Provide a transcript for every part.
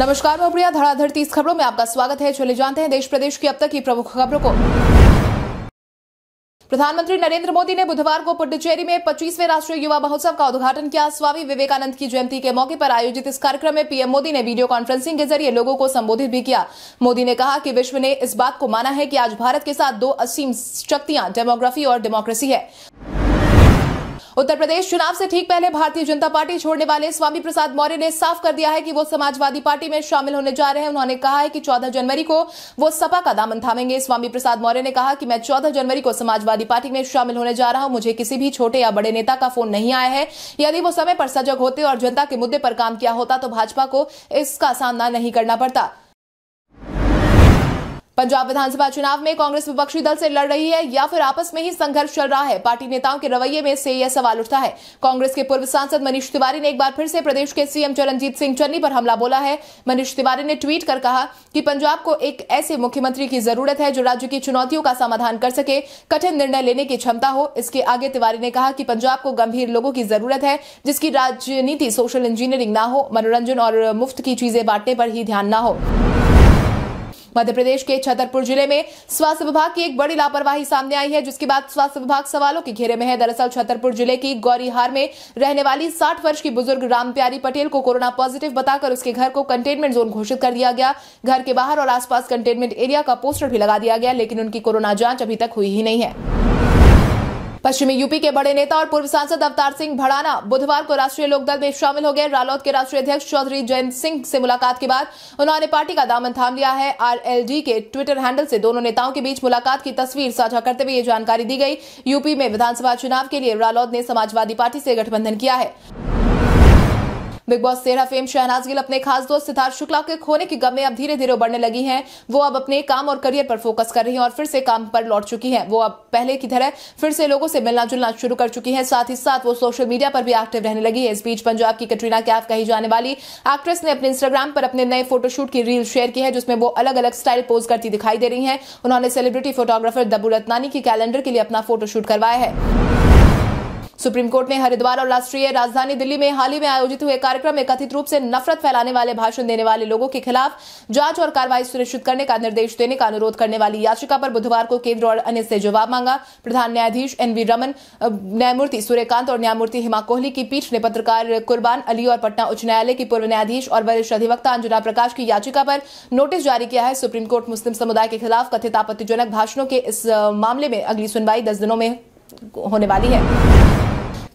नमस्कार मैं प्रिया धड़ाधड़ तीस खबरों में आपका स्वागत है चले जानते हैं देश प्रदेश की अब तक की प्रमुख खबरों को प्रधानमंत्री नरेंद्र मोदी ने बुधवार को पुडुचेरी में 25वें राष्ट्रीय युवा महोत्सव का उद्घाटन किया स्वामी विवेकानंद की जयंती के मौके पर आयोजित इस कार्यक्रम में पीएम मोदी ने वीडियो कॉन्फ्रेंसिंग के जरिए लोगों को संबोधित भी किया मोदी ने कहा कि विश्व ने इस बात को माना है कि आज भारत के साथ दो असीम शक्तियां डेमोग्राफी और डेमोक्रेसी है उत्तर प्रदेश चुनाव से ठीक पहले भारतीय जनता पार्टी छोड़ने वाले स्वामी प्रसाद मौर्य ने साफ कर दिया है कि वो समाजवादी पार्टी में शामिल होने जा रहे हैं उन्होंने कहा है कि 14 जनवरी को वो सपा का दामन थामेंगे स्वामी प्रसाद मौर्य ने कहा कि मैं 14 जनवरी को समाजवादी पार्टी में शामिल होने जा रहा हूं मुझे किसी भी छोटे या बड़े नेता का फोन नहीं आया है यदि वो समय पर सजग होते और जनता के मुद्दे पर काम किया होता तो भाजपा को इसका सामना नहीं करना पड़ता पंजाब विधानसभा चुनाव में कांग्रेस विपक्षी दल से लड़ रही है या फिर आपस में ही संघर्ष चल रहा है पार्टी नेताओं के रवैये में से यह सवाल उठता है कांग्रेस के पूर्व सांसद मनीष तिवारी ने एक बार फिर से प्रदेश के सीएम चरणजीत सिंह चन्नी पर हमला बोला है मनीष तिवारी ने ट्वीट कर कहा कि पंजाब को एक ऐसे मुख्यमंत्री की जरूरत है जो राज्य की चुनौतियों का समाधान कर सके कठिन निर्णय लेने की क्षमता हो इसके आगे तिवारी ने कहा कि पंजाब को गंभीर लोगों की जरूरत है जिसकी राजनीति सोशल इंजीनियरिंग ना हो मनोरंजन और मुफ्त की चीजें बांटने पर ही ध्यान न हो मध्य प्रदेश के छतरपुर जिले में स्वास्थ्य विभाग की एक बड़ी लापरवाही सामने आई है जिसके बाद स्वास्थ्य विभाग सवालों के घेरे में है दरअसल छतरपुर जिले की गौरीहार में रहने वाली साठ वर्ष की बुजुर्ग रामप्यारी पटेल को कोरोना पॉजिटिव बताकर उसके घर को कंटेनमेंट जोन घोषित कर दिया गया घर के बाहर और आसपास कंटेनमेंट एरिया का पोस्टर भी लगा दिया गया लेकिन उनकी कोरोना जांच अभी तक हुई ही नहीं है पश्चिमी यूपी के बड़े नेता और पूर्व सांसद अवतार सिंह भड़ाना बुधवार को राष्ट्रीय लोकदल में शामिल हो गए रालोद के राष्ट्रीय अध्यक्ष चौधरी जयंत सिंह से मुलाकात के बाद उन्होंने पार्टी का दामन थाम लिया है आरएलडी के ट्विटर हैंडल से दोनों नेताओं के बीच मुलाकात की तस्वीर साझा करते हुए ये जानकारी दी गई यूपी में विधानसभा चुनाव के लिए रालोद ने समाजवादी पार्टी से गठबंधन किया है बिग बॉस तेरह फेम शहनाज गिल अपने खास दोस्त सिद्धार्थ शुक्ला के खोने की गम में अब धीरे धीरे बढ़ने लगी हैं वो अब अपने काम और करियर पर फोकस कर रही हैं और फिर से काम पर लौट चुकी हैं वो अब पहले की तरह फिर से लोगों से मिलना जुलना शुरू कर चुकी हैं साथ ही साथ वो सोशल मीडिया पर भी एक्टिव रहने लगी है इस बीच पंजाब की कटरीना कैफ कही जाने वाली एक्ट्रेस ने अपने इंस्टाग्राम पर अपने नए फोटोशूट की रील शेयर की है जिसमें वो अलग अलग स्टाइल पोज करती दिखाई दे रही है उन्होंने सेलिब्रिटी फोटोग्राफर दबू रत्नानी की कैलेंडर के लिए अपना फोटोशूट करवाया है सुप्रीम कोर्ट ने हरिद्वार और राष्ट्रीय राजधानी दिल्ली में हाल ही में आयोजित हुए कार्यक्रम में कथित रूप से नफरत फैलाने वाले भाषण देने वाले लोगों के खिलाफ जांच और कार्रवाई सुनिश्चित करने का निर्देश देने का अनुरोध करने वाली याचिका पर बुधवार को केंद्र और अन्य से जवाब मांगा प्रधान न्यायाधीश एन वी रमन न्यायमूर्ति सूर्यकांत और न्यायमूर्ति हिमा कोहली की पीठ ने पत्रकार कुर्बान अली और पटना उच्च न्यायालय की पूर्व न्यायाधीश और वरिष्ठ अधिवक्ता अंजना प्रकाश की याचिका पर नोटिस जारी किया है सुप्रीम कोर्ट मुस्लिम समुदाय के खिलाफ कथित आपत्तिजनक भाषणों के इस मामले में अगली सुनवाई दस दिनों में होने वाली है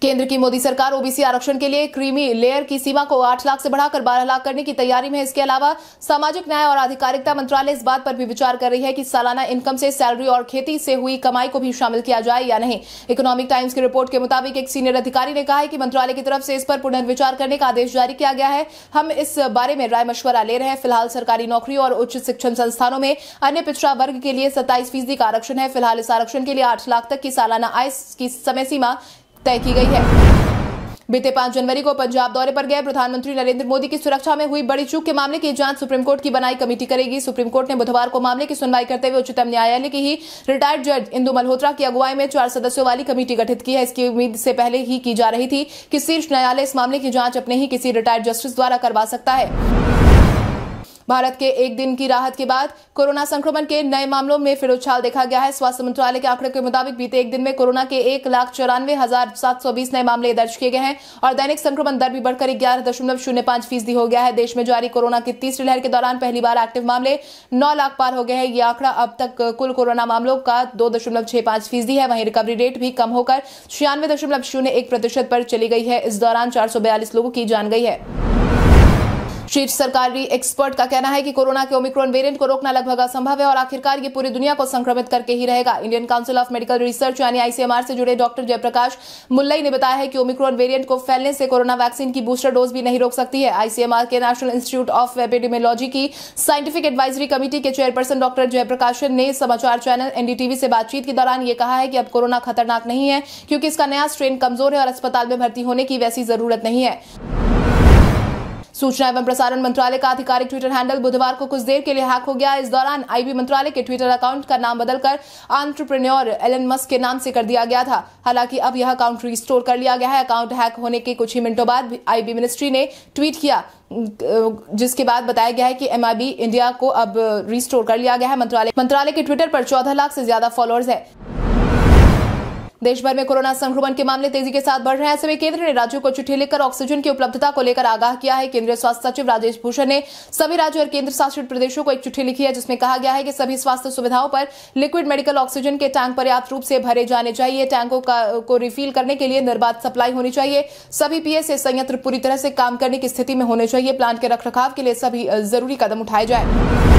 केंद्र की मोदी सरकार ओबीसी आरक्षण के लिए क्रीमी लेयर की सीमा को 8 लाख से बढ़ाकर 12 लाख करने की तैयारी में इसके अलावा सामाजिक न्याय और आधिकारिकता मंत्रालय इस बात पर भी विचार कर रही है कि सालाना इनकम से सैलरी और खेती से हुई कमाई को भी शामिल किया जाए या नहीं इकोनॉमिक टाइम्स की रिपोर्ट के मुताबिक एक सीनियर अधिकारी ने कहा है कि मंत्रालय की तरफ से इस पर पुनर्विचार करने का आदेश जारी किया गया है हम इस बारे में राय मशवरा ले रहे हैं फिलहाल सरकारी नौकरी और उच्च शिक्षण संस्थानों में अन्य पिछड़ा वर्ग के लिए सत्ताईस फीसदी का आरक्षण है फिलहाल इस आरक्षण के लिए आठ लाख तक की सालाना आय की समय सीमा तय की गई है बीते पांच जनवरी को पंजाब दौरे पर गए प्रधानमंत्री नरेंद्र मोदी की सुरक्षा में हुई बड़ी चूक के मामले की जांच सुप्रीम कोर्ट की बनाई कमेटी करेगी सुप्रीम कोर्ट ने बुधवार को मामले की सुनवाई करते हुए उच्चतम न्यायालय की ही रिटायर्ड जज इंदु मल्होत्रा की अगुवाई में चार सदस्यों वाली कमेटी गठित की है इसकी उम्मीद से पहले ही की जा रही थी कि शीर्ष न्यायालय इस मामले की जांच अपने ही किसी रिटायर्ड जस्टिस द्वारा करवा सकता है भारत के एक दिन की राहत के बाद कोरोना संक्रमण के नए मामलों में फिर उछाल देखा गया है स्वास्थ्य मंत्रालय के आंकड़े के मुताबिक बीते एक दिन में कोरोना के एक लाख चौरानवे हजार सात सौ बीस नए मामले दर्ज किए गए हैं और दैनिक संक्रमण दर भी बढ़कर ग्यारह दशमलव शून्य पांच फीसदी हो गया है देश में जारी कोरोना की तीसरी लहर के दौरान पहली बार एक्टिव मामले नौ लाख पार हो गए हैं ये आंकड़ा अब तक कुल कोरोना मामलों का दो दशमलव छह पांच फीसदी है वहीं रिकवरी रेट भी कम होकर छियानवे दशमलव शून्य एक प्रतिशत पर चली गई है इस दौरान चार सौ बयालीस लोगों की जान गई है शीर्ष सरकारी एक्सपर्ट का कहना है कि कोरोना के ओमिक्रॉन वेरिएंट को रोकना लगभग असंभव है और आखिरकार ये पूरी दुनिया को संक्रमित करके ही रहेगा Indian Council of Medical Research यानी आईसीएमआर से जुड़े डॉक्टर जयप्रकाश मुल्लई ने बताया है कि ओमिक्रॉन वेरिएंट को फैलने से कोरोना वैक्सीन की बूस्टर डोज भी नहीं रोक सकती है आईसीएमआर के नेशनल इंस्टीट्यूट ऑफ एपिडेमियोलॉजी की साइंटिफिक एडवाइजरी कमेटी के चेयरपर्सन डॉक्टर जयप्रकाशन ने समाचार चैनल एनडीटीवी से बातचीत के दौरान यह कहा है कि अब कोरोना खतरनाक नहीं है क्योंकि इसका नया स्ट्रेन कमजोर है और अस्पताल में भर्ती होने की वैसी जरूरत नहीं है सूचना एवं प्रसारण मंत्रालय का आधिकारिक ट्विटर हैंडल बुधवार को कुछ देर के लिए हैक हो गया इस दौरान आईबी मंत्रालय के ट्विटर अकाउंट का नाम बदलकर आंट्रप्रन्योर एलन मस्क के नाम से कर दिया गया था हालांकि अब यह अकाउंट रिस्टोर कर लिया गया है अकाउंट हैक होने के कुछ ही मिनटों बाद आईबी मिनिस्ट्री ने ट्वीट किया जिसके बाद बताया गया है कि एमआईबी इंडिया को अब रिस्टोर कर लिया गया है मंत्रालय मंत्रालय के ट्विटर पर चौदह लाख से ज्यादा फॉलोअर्स हैं देश भर में कोरोना संक्रमण के मामले तेजी के साथ बढ़ रहे हैं ऐसे में केंद्र ने राज्यों को चिट्ठी लिखकर ऑक्सीजन की उपलब्धता को लेकर आगाह किया है केंद्रीय स्वास्थ्य सचिव राजेश भूषण ने सभी राज्यों और केंद्र शासित प्रदेशों को एक चिट्ठी लिखी है जिसमें कहा गया है कि सभी स्वास्थ्य सुविधाओं पर लिक्विड मेडिकल ऑक्सीजन के टैंक पर्याप्त रूप से भरे जाने चाहिए टैंकों को रिफिल करने के लिए निर्बाध सप्लाई होनी चाहिए सभी पीएसए संयंत्र पूरी तरह से काम करने की स्थिति में होने चाहिए प्लांट के रखरखाव के लिए सभी जरूरी कदम उठाए जाए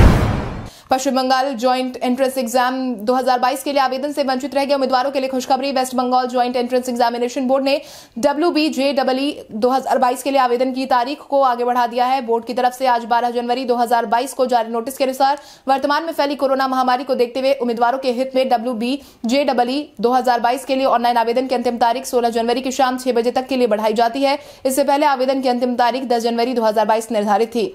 Paschim Bengal joint entrance exam 2022 के लिए आवेदन से वंचित रह गए उम्मीदवारों के लिए खुशखबरी West Bengal joint entrance examination board ने डब्ल्यू बी जे डब्ल्यू के लिए आवेदन की तारीख को आगे बढ़ा दिया है बोर्ड की तरफ से आज बारह जनवरी दो को जारी नोटिस के अनुसार वर्तमान में फैली कोरोना महामारी को देखते हुए उम्मीदवारों के हित में डब्ल्यू बी जे के लिए ऑनलाइन आवेदन की अंतिम तारीख सोलह जनवरी की शाम छह बजे तक के लिए बढ़ाई जाती है इससे पहले आवेदन की अंतिम तारीख दस जनवरी दो निर्धारित थी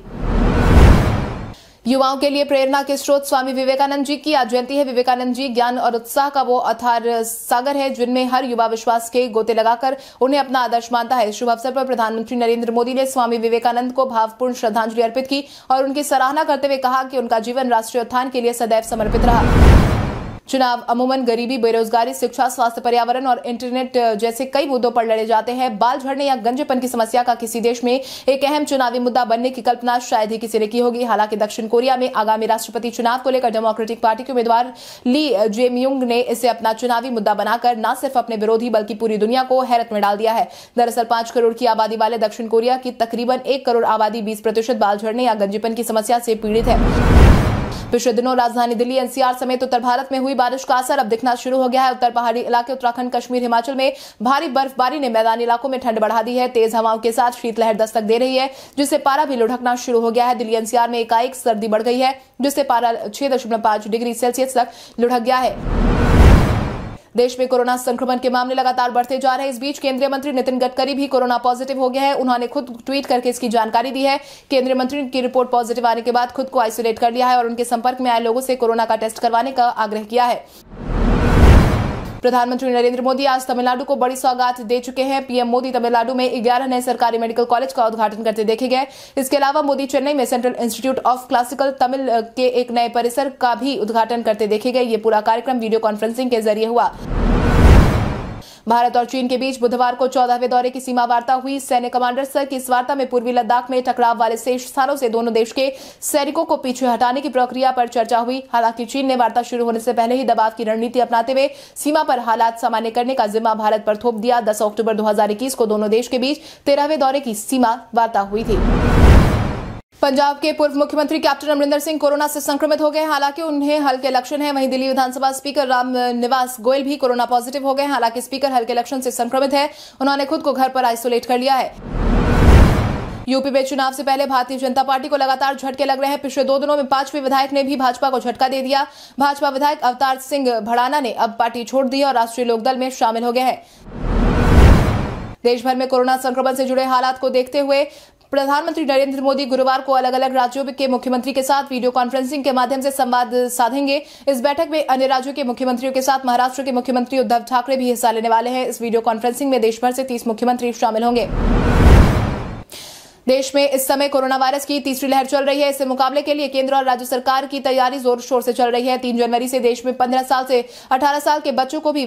युवाओं के लिए प्रेरणा के स्रोत स्वामी विवेकानंद जी की आज जयंती है विवेकानंद जी ज्ञान और उत्साह का वो अथार सागर है जिनमें हर युवा विश्वास के गोते लगाकर उन्हें अपना आदर्श मानता है शुभ अवसर पर प्रधानमंत्री नरेंद्र मोदी ने स्वामी विवेकानंद को भावपूर्ण श्रद्धांजलि अर्पित की और उनकी सराहना करते हुए कहा कि उनका जीवन राष्ट्रीय उत्थान के लिए सदैव समर्पित रहा चुनाव अमूमन गरीबी बेरोजगारी शिक्षा स्वास्थ्य पर्यावरण और इंटरनेट जैसे कई मुद्दों पर लड़े जाते हैं बाल झड़ने या गंजेपन की समस्या का किसी देश में एक अहम चुनावी मुद्दा बनने की कल्पना शायद ही किसी ने की होगी हालांकि दक्षिण कोरिया में आगामी राष्ट्रपति चुनाव को लेकर डेमोक्रेटिक पार्टी के उम्मीदवार ली जेमयुंग ने इसे अपना चुनावी मुद्दा बनाकर न सिर्फ अपने विरोधी बल्कि पूरी दुनिया को हैरत में डाल दिया है दरअसल पांच करोड़ की आबादी वाले दक्षिण कोरिया की तकरीबन एक करोड़ आबादी बीस प्रतिशत बाल झड़ने या गंजेपन की समस्या से पीड़ित है पिछले दिनों राजधानी दिल्ली एनसीआर समेत उत्तर भारत में हुई बारिश का असर अब दिखना शुरू हो गया है उत्तर पहाड़ी इलाके उत्तराखंड कश्मीर हिमाचल में भारी बर्फबारी ने मैदानी इलाकों में ठंड बढ़ा दी है तेज हवाओं के साथ शीतलहर दस्तक दे रही है जिससे पारा भी लुढ़कना शुरू हो गया है दिल्ली एनसीआर में एकाएक सर्दी बढ़ गई है जिससे पारा छह डिग्री सेल्सियस तक लुढ़क गया है देश में कोरोना संक्रमण के मामले लगातार बढ़ते जा रहे हैं इस बीच केंद्रीय मंत्री नितिन गडकरी भी कोरोना पॉजिटिव हो गया है उन्होंने खुद ट्वीट करके इसकी जानकारी दी है केंद्रीय मंत्री की रिपोर्ट पॉजिटिव आने के बाद खुद को आइसोलेट कर लिया है और उनके संपर्क में आए लोगों से कोरोना का टेस्ट करवाने का आग्रह किया है प्रधानमंत्री नरेंद्र मोदी आज तमिलनाडु को बड़ी सौगात दे चुके हैं पीएम मोदी तमिलनाडु में ग्यारह नए सरकारी मेडिकल कॉलेज का उद्घाटन करते देखे गए इसके अलावा मोदी चेन्नई में Central Institute of Classical Tamil के एक नए परिसर का भी उद्घाटन करते देखे गए ये पूरा कार्यक्रम वीडियो कॉन्फ्रेंसिंग के जरिए हुआ भारत और चीन के बीच बुधवार को चौदहवें दौरे की सीमा वार्ता हुई सैन्य कमांडर सर की इस वार्ता में पूर्वी लद्दाख में टकराव वाले शेष स्थानों से दोनों देश के सैनिकों को पीछे हटाने की प्रक्रिया पर चर्चा हुई हालांकि चीन ने वार्ता शुरू होने से पहले ही दबाव की रणनीति अपनाते हुए सीमा पर हालात सामान्य करने का जिम्मा भारत पर थोप दिया दस अक्टूबर दो को दोनों देश के बीच तेरहवें दौरे की सीमा वार्ता हुई थी पंजाब के पूर्व मुख्यमंत्री कैप्टन अमरिंदर सिंह कोरोना से संक्रमित हो गए हालांकि उन्हें हल्के लक्षण हैं वहीं दिल्ली विधानसभा स्पीकर राम निवास गोयल भी कोरोना पॉजिटिव हो गए हालांकि स्पीकर हल्के लक्षण से संक्रमित है उन्होंने खुद को घर पर आइसोलेट कर लिया है यूपी में चुनाव से पहले भारतीय जनता पार्टी को लगातार झटके लग रहे हैं पिछले दो दिनों में पांचवें विधायक ने भी भाजपा को झटका दे दिया भाजपा विधायक अवतार सिंह भड़ाना ने अब पार्टी छोड़ दी और राष्ट्रीय लोकदल में शामिल हो गए हैं देशभर में कोरोना संक्रमण से जुड़े हालात को देखते हुए प्रधानमंत्री नरेंद्र मोदी गुरुवार को अलग अलग राज्यों के मुख्यमंत्री के साथ वीडियो कॉन्फ्रेंसिंग के माध्यम से संवाद साधेंगे इस बैठक में अन्य राज्यों के मुख्यमंत्रियों के साथ महाराष्ट्र के मुख्यमंत्री उद्धव ठाकरे भी हिस्सा लेने वाले हैं इस वीडियो कॉन्फ्रेंसिंग में देशभर से तीस मुख्यमंत्री शामिल होंगे देश में इस समय कोरोना वायरस की तीसरी लहर चल रही है इससे मुकाबले के लिए केंद्र और राज्य सरकार की तैयारी जोर शोर से चल रही है तीन जनवरी से देश में पंद्रह साल से अठारह साल के बच्चों को भी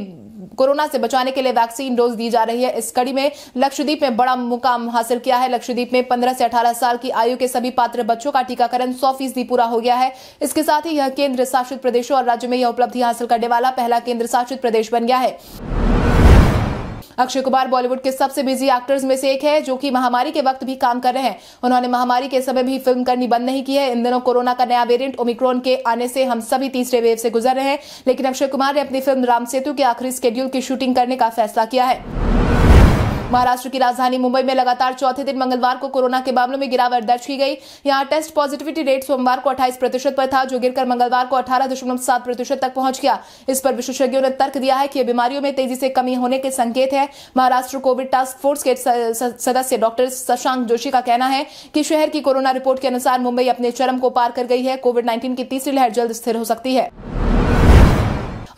कोरोना से बचाने के लिए वैक्सीन डोज दी जा रही है इस कड़ी में लक्षद्वीप में बड़ा मुकाम हासिल किया है लक्षद्वीप में 15 से 18 साल की आयु के सभी पात्र बच्चों का टीकाकरण सौ फीसदी पूरा हो गया है इसके साथ ही यह केंद्र शासित प्रदेशों और राज्य में यह उपलब्धि हासिल करने वाला पहला केंद्र शासित प्रदेश बन गया है अक्षय कुमार बॉलीवुड के सबसे बिजी एक्टर्स में से एक है जो कि महामारी के वक्त भी काम कर रहे हैं उन्होंने महामारी के समय भी फिल्म करनी बंद नहीं की है इन दिनों कोरोना का नया वेरियंट ओमिक्रॉन के आने से हम सभी तीसरे वेव से गुजर रहे हैं लेकिन अक्षय कुमार ने अपनी फिल्म राम सेतु के आखिरी स्केड्यूल की शूटिंग करने का फैसला किया है महाराष्ट्र की राजधानी मुंबई में लगातार चौथे दिन मंगलवार को कोरोना के मामलों में गिरावट दर्ज की गई यहां टेस्ट पॉजिटिविटी रेट सोमवार को 28 प्रतिशत पर था जो गिरकर मंगलवार को अठारह दशमलव सात प्रतिशत तक पहुंच गया इस पर विशेषज्ञों ने तर्क दिया है कि बीमारियों में तेजी से कमी होने के संकेत है महाराष्ट्र कोविड टास्क फोर्स के सदस्य डॉक्टर शशांक जोशी का कहना है कि शहर की कोरोना रिपोर्ट के अनुसार मुंबई अपने चरम को पार कर गई है कोविड नाइन्टीन की तीसरी लहर जल्द स्थिर हो सकती है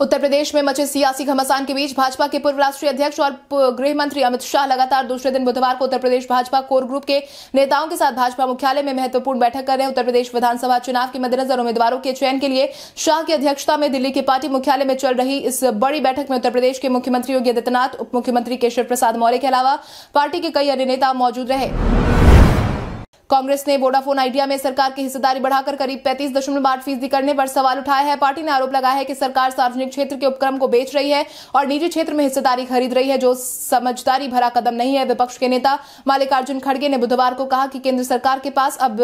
उत्तर प्रदेश में मचे सियासी घमासान के बीच भाजपा के पूर्व राष्ट्रीय अध्यक्ष और गृह मंत्री अमित शाह लगातार दूसरे दिन बुधवार को उत्तर प्रदेश भाजपा कोर ग्रुप के नेताओं के साथ भाजपा मुख्यालय में महत्वपूर्ण बैठक कर रहे हैं उत्तर प्रदेश विधानसभा चुनाव के मद्देनजर उम्मीदवारों के चयन के लिए शाह की अध्यक्षता में दिल्ली के पार्टी मुख्यालय में चल रही इस बड़ी बैठक में उत्तर प्रदेश के मुख्यमंत्री योगी आदित्यनाथ उप मुख्यमंत्री केशव प्रसाद मौर्य के अलावा पार्टी के कई अन्य नेता मौजूद रहे कांग्रेस ने वोडाफोन आइडिया में सरकार की हिस्सेदारी बढ़ाकर करीब पैंतीस दशमलव आठ फीसदी करने पर सवाल उठाया है पार्टी ने आरोप लगाया है कि सरकार सार्वजनिक क्षेत्र के उपक्रम को बेच रही है और निजी क्षेत्र में हिस्सेदारी खरीद रही है जो समझदारी भरा कदम नहीं है विपक्ष के नेता मल्लिकार्जुन खड़गे ने बुधवार को कहा कि केंद्र सरकार के पास अब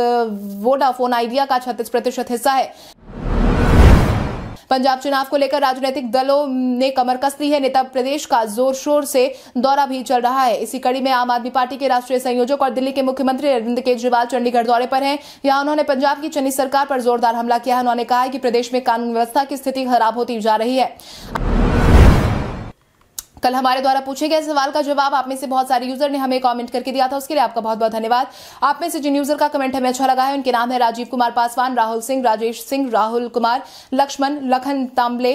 वोडाफोन आइडिया का छत्तीस प्रतिशत हिस्सा है पंजाब चुनाव को लेकर राजनीतिक दलों ने कमर कस ली है नेता प्रदेश का जोर शोर से दौरा भी चल रहा है इसी कड़ी में आम आदमी पार्टी के राष्ट्रीय संयोजक और दिल्ली के मुख्यमंत्री अरविंद केजरीवाल चंडीगढ़ दौरे पर हैं यहां उन्होंने पंजाब की चन्नी सरकार पर जोरदार हमला किया है उन्होंने कहा है कि प्रदेश में कानून व्यवस्था की स्थिति खराब होती जा रही है कल हमारे द्वारा पूछे गए सवाल का जवाब आप में से बहुत सारे यूजर ने हमें कमेंट करके दिया था उसके लिए आपका बहुत बहुत धन्यवाद आप में से जिन यूजर का कमेंट हमें अच्छा लगा है उनके नाम है राजीव कुमार पासवान राहुल सिंह राजेश सिंह राहुल कुमार लक्ष्मण लखन तांबले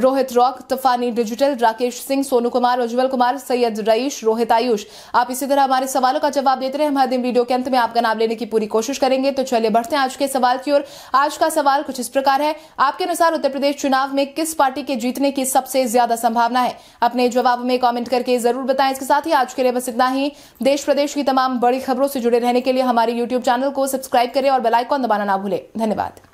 रोहित रॉक तफानी डिजिटल राकेश सिंह सोनू कुमार उज्जवल कुमार सैयद रईश रोहित आयुष आप इसी तरह हमारे सवालों का जवाब देते रहे हर दिन वीडियो के अंत में आपका नाम लेने की पूरी कोशिश करेंगे तो चलिए बढ़ते हैं आज के सवाल की ओर आज का सवाल कुछ इस प्रकार है आपके अनुसार उत्तर प्रदेश चुनाव में किस पार्टी के जीतने की सबसे ज्यादा संभावना है अपने जवाब में कॉमेंट करके जरूर बताएं इसके साथ ही आज के लिए बस इतना ही देश प्रदेश की तमाम बड़ी खबरों से जुड़े रहने के लिए हमारे यूट्यूब चैनल को सब्सक्राइब करें और बेलाइकॉन दबाना ना भूलें धन्यवाद